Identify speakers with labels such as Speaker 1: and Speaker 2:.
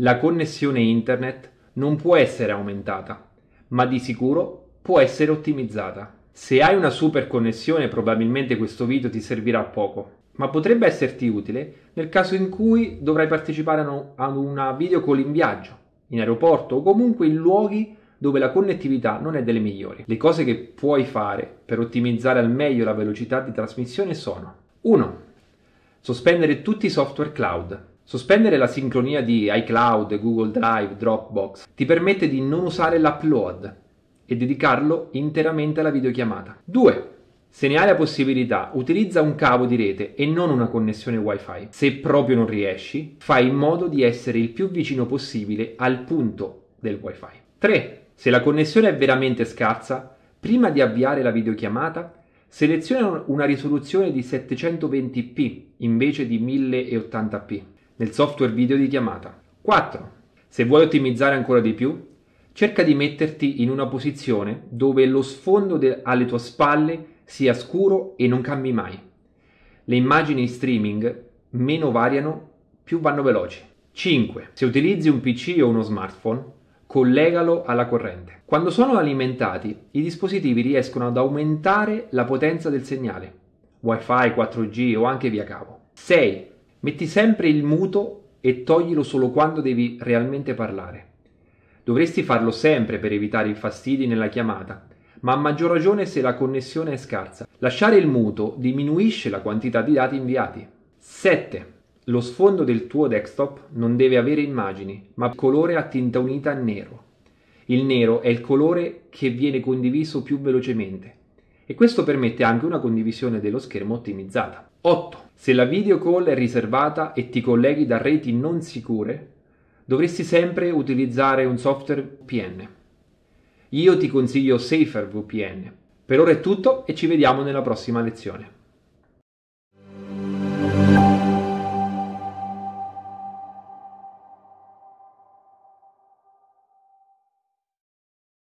Speaker 1: la connessione internet non può essere aumentata, ma di sicuro può essere ottimizzata. Se hai una super connessione probabilmente questo video ti servirà poco, ma potrebbe esserti utile nel caso in cui dovrai partecipare a una videocall in viaggio, in aeroporto o comunque in luoghi dove la connettività non è delle migliori. Le cose che puoi fare per ottimizzare al meglio la velocità di trasmissione sono 1. Sospendere tutti i software cloud Sospendere la sincronia di iCloud, Google Drive, Dropbox ti permette di non usare l'upload e dedicarlo interamente alla videochiamata. 2. Se ne hai la possibilità, utilizza un cavo di rete e non una connessione wifi. Se proprio non riesci, fai in modo di essere il più vicino possibile al punto del wifi. 3. Se la connessione è veramente scarsa, prima di avviare la videochiamata, seleziona una risoluzione di 720p invece di 1080p nel software video di chiamata. 4. Se vuoi ottimizzare ancora di più, cerca di metterti in una posizione dove lo sfondo de- alle tue spalle sia scuro e non cambi mai. Le immagini in streaming meno variano, più vanno veloci. 5. Se utilizzi un PC o uno smartphone, collegalo alla corrente. Quando sono alimentati, i dispositivi riescono ad aumentare la potenza del segnale, wifi, 4G o anche via cavo. 6. Metti sempre il muto e toglilo solo quando devi realmente parlare. Dovresti farlo sempre per evitare i fastidi nella chiamata, ma a maggior ragione se la connessione è scarsa. Lasciare il muto diminuisce la quantità di dati inviati. 7. Lo sfondo del tuo desktop non deve avere immagini, ma colore a tinta unita nero. Il nero è il colore che viene condiviso più velocemente e questo permette anche una condivisione dello schermo ottimizzata. 8. Se la video call è riservata e ti colleghi da reti non sicure, dovresti sempre utilizzare un software VPN. Io ti consiglio Safer VPN. Per ora è tutto e ci vediamo nella prossima lezione.